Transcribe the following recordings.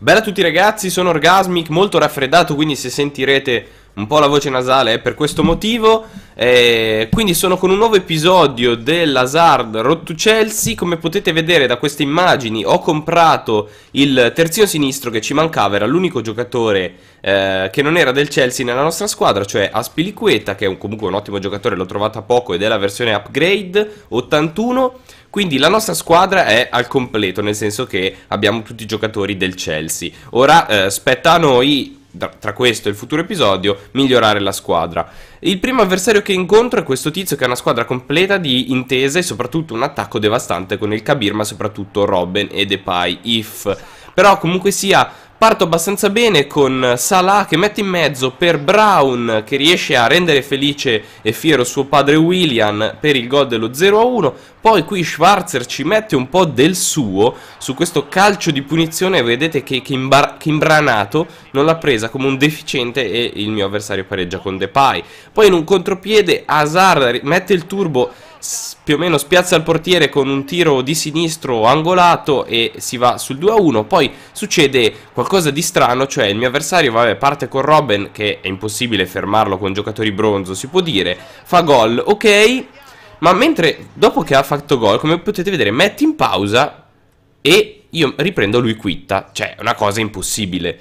Bella a tutti ragazzi, sono Orgasmic, molto raffreddato, quindi se sentirete un po' la voce nasale è per questo motivo. Eh, quindi sono con un nuovo episodio dell'Azard Road to Chelsea. Come potete vedere da queste immagini, ho comprato il terzino sinistro che ci mancava, era l'unico giocatore eh, che non era del Chelsea nella nostra squadra, cioè Aspiliqueta, che è un, comunque un ottimo giocatore, l'ho trovato a poco ed è la versione upgrade 81. Quindi la nostra squadra è al completo, nel senso che abbiamo tutti i giocatori del Chelsea. Ora eh, spetta a noi tra questo e il futuro episodio, migliorare la squadra. Il primo avversario che incontro è questo tizio che ha una squadra completa di intese e soprattutto un attacco devastante con il Kabir, ma soprattutto Robben e Depay, If però comunque sia Parto abbastanza bene con Salah che mette in mezzo per Brown che riesce a rendere felice e fiero suo padre William per il gol dello 0-1. Poi qui Schwarzer ci mette un po' del suo su questo calcio di punizione. Vedete che imbranato non l'ha presa come un deficiente e il mio avversario pareggia con Depay. Poi in un contropiede Hazard mette il turbo più o meno spiazza il portiere con un tiro di sinistro angolato e si va sul 2-1. Poi succede qualcosa di strano, cioè il mio avversario vabbè, parte con Robben, che è impossibile fermarlo con giocatori bronzo, si può dire, fa gol, ok, ma mentre dopo che ha fatto gol, come potete vedere, mette in pausa e io riprendo lui quitta, cioè è una cosa impossibile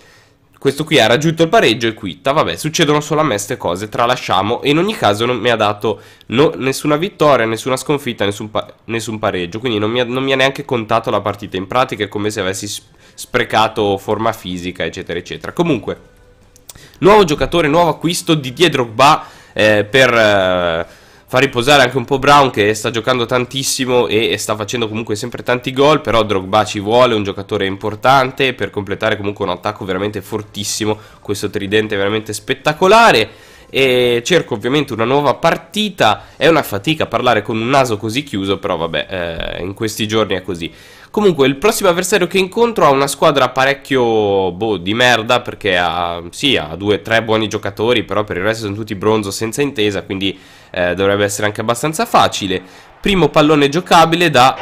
questo qui ha raggiunto il pareggio e quitta, vabbè, succedono solo a me queste cose, tralasciamo e in ogni caso non mi ha dato no, nessuna vittoria, nessuna sconfitta, nessun, pa nessun pareggio, quindi non mi, ha, non mi, ha, neanche contato la partita, in pratica è come se avessi sprecato forma fisica, eccetera, eccetera. Comunque, nuovo giocatore, nuovo acquisto di Diedrogba eh, per... Eh, fa riposare anche un po' Brown che sta giocando tantissimo e sta facendo comunque sempre tanti gol, però Drogba ci vuole, un giocatore importante per completare comunque un attacco veramente fortissimo, questo tridente è veramente spettacolare e cerco ovviamente una nuova partita, è una fatica parlare con un naso così chiuso, però vabbè, eh, in questi giorni è così. Comunque, il prossimo avversario che incontro ha una squadra parecchio, boh, di merda, perché ha, sì, ha due, tre buoni giocatori, però per il resto sono tutti bronzo senza intesa, quindi eh, dovrebbe essere anche abbastanza facile. Primo pallone giocabile da...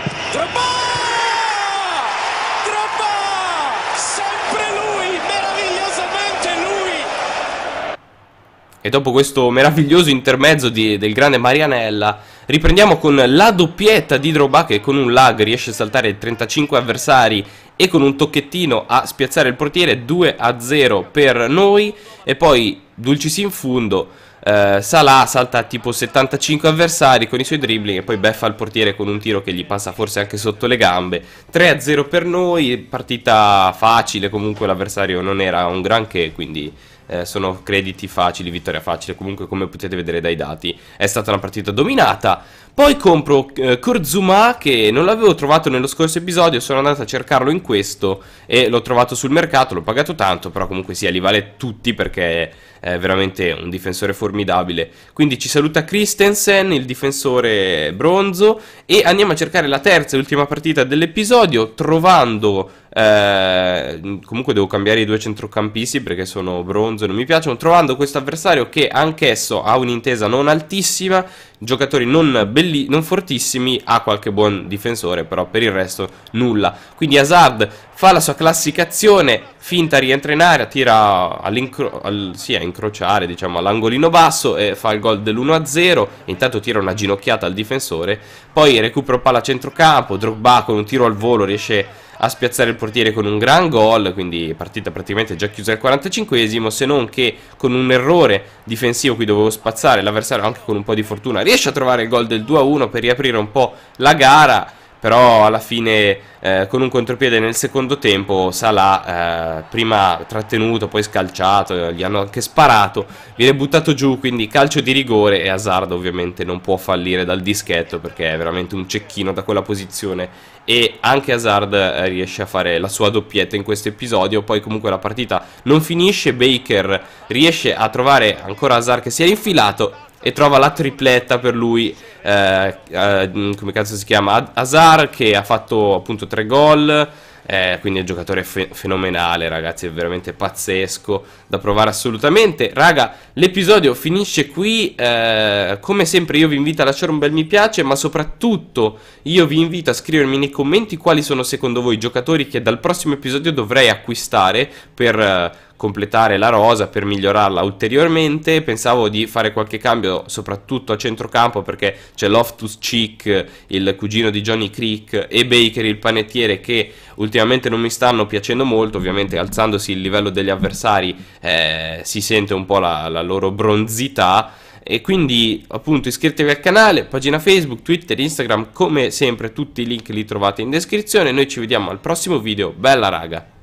E dopo questo meraviglioso intermezzo di, del grande Marianella, riprendiamo con la doppietta di Drogba che con un lag riesce a saltare 35 avversari e con un tocchettino a spiazzare il portiere 2 a 0 per noi e poi Dulcis in fundo eh, Salah salta tipo 75 avversari con i suoi dribbling e poi beffa il portiere con un tiro che gli passa forse anche sotto le gambe 3 0 per noi partita facile comunque l'avversario non era un granché quindi eh, sono crediti facili, vittoria facile, comunque come potete vedere dai dati è stata una partita dominata. Poi compro eh, Kurzuma che non l'avevo trovato nello scorso episodio, sono andato a cercarlo in questo e l'ho trovato sul mercato, l'ho pagato tanto, però comunque sia, li vale tutti perché è veramente un difensore formidabile. Quindi ci saluta Christensen, il difensore bronzo e andiamo a cercare la terza e ultima partita dell'episodio trovando eh, comunque devo cambiare i due centrocampisti perché sono bronzo e non mi piacciono. Trovando questo avversario che anch'esso ha un'intesa non altissima, giocatori non, belli, non fortissimi, ha qualche buon difensore, però per il resto nulla. Quindi Hazard fa la sua classificazione, finta rientra in area, tira al, sì, a incrociare, diciamo, all'angolino basso e fa il gol dell'1-0, intanto tira una ginocchiata al difensore, poi recupero palla a centrocampo, Drogba con un tiro al volo riesce a a spiazzare il portiere con un gran gol, quindi partita praticamente già chiusa al 45esimo, se non che con un errore difensivo qui dovevo spazzare l'avversario anche con un po' di fortuna, riesce a trovare il gol del 2-1 per riaprire un po' la gara però alla fine eh, con un contropiede nel secondo tempo Salah eh, prima trattenuto, poi scalciato, eh, gli hanno anche sparato, viene buttato giù, quindi calcio di rigore e Hazard ovviamente non può fallire dal dischetto perché è veramente un cecchino da quella posizione e anche Hazard eh, riesce a fare la sua doppietta in questo episodio, poi comunque la partita non finisce, Baker riesce a trovare ancora Hazard che si è infilato e trova la tripletta per lui, eh, eh, come cazzo si chiama, Azar che ha fatto appunto tre gol, eh, quindi è un giocatore fe fenomenale ragazzi, è veramente pazzesco da provare assolutamente. Raga, l'episodio finisce qui, eh, come sempre io vi invito a lasciare un bel mi piace, ma soprattutto io vi invito a scrivermi nei commenti quali sono secondo voi i giocatori che dal prossimo episodio dovrei acquistare per eh, completare la rosa per migliorarla ulteriormente. Pensavo di fare qualche cambio soprattutto a centrocampo perché c'è Loftus Cheek, il cugino di Johnny Creek e Baker il panettiere che ultimamente non mi stanno piacendo molto, ovviamente alzandosi il livello degli avversari eh, si sente un po' la, la loro bronzità e quindi appunto iscrivetevi al canale, pagina Facebook, Twitter, Instagram, come sempre tutti i link li trovate in descrizione, noi ci vediamo al prossimo video, bella raga!